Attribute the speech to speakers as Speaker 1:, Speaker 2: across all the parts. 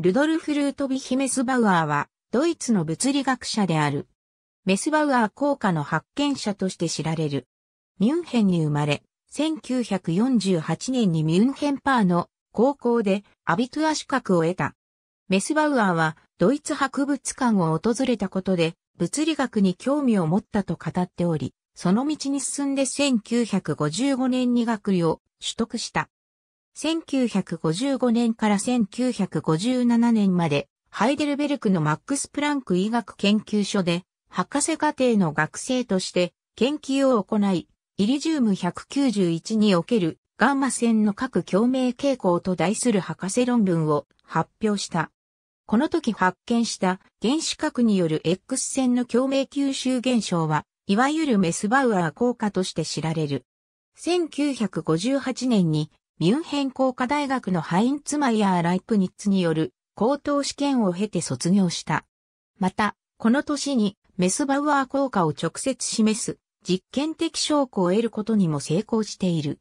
Speaker 1: ルドルフ・ルートヴィヒ・メスバウアーは、ドイツの物理学者である。メスバウアー効果の発見者として知られる。ミュンヘンに生まれ、1948年にミュンヘンパーの高校でアビトゥア資格を得た。メスバウアーはドイツ博物館を訪れたことで物理学に興味を持ったと語っており、その道に進んで1955年に学位を取得した。1955年から1957年まで、ハイデルベルクのマックス・プランク医学研究所で、博士課程の学生として研究を行い、イリジウム191におけるガンマ線の各共鳴傾向と題する博士論文を発表した。この時発見した原子核による X 線の共鳴吸収現象は、いわゆるメスバウアー効果として知られる。1958年にミュンヘン工科大学のハインツマイヤー・ライプニッツによる高等試験を経て卒業した。また、この年にメスバウアー効果を直接示す実験的証拠を得ることにも成功している。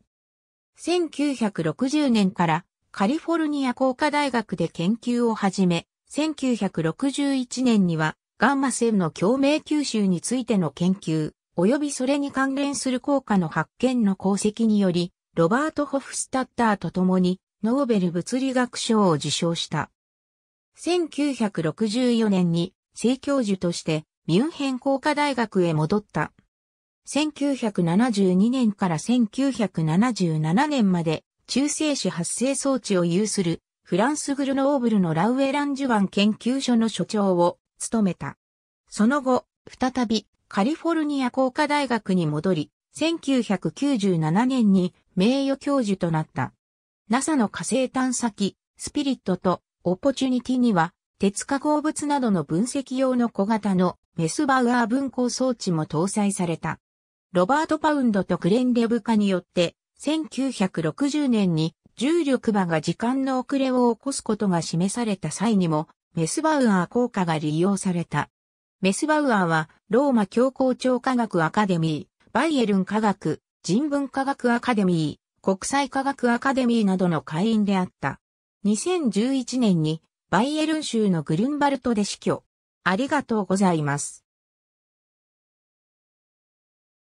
Speaker 1: 1960年からカリフォルニア工科大学で研究を始め、1961年にはガンマ線の共鳴吸収についての研究、及びそれに関連する効果の発見の功績により、ロバート・ホフスタッターと共にノーベル物理学賞を受賞した。1964年に正教授としてミュンヘン工科大学へ戻った。1972年から1977年まで中性子発生装置を有するフランスグルノーブルのラウエランジュワン研究所の所長を務めた。その後、再びカリフォルニア工科大学に戻り、1997年に名誉教授となった。NASA の火星探査機、スピリットとオポチュニティには、鉄化合物などの分析用の小型のメスバウアー分光装置も搭載された。ロバート・パウンドとクレン・レブカによって、1960年に重力場が時間の遅れを起こすことが示された際にも、メスバウアー効果が利用された。メスバウアーは、ローマ教皇庁科学アカデミー、バイエルン科学、人文科学アカデミー、国際科学アカデミーなどの会員であった。2011年にバイエルン州のグルンバルトで死去。ありがとうございます。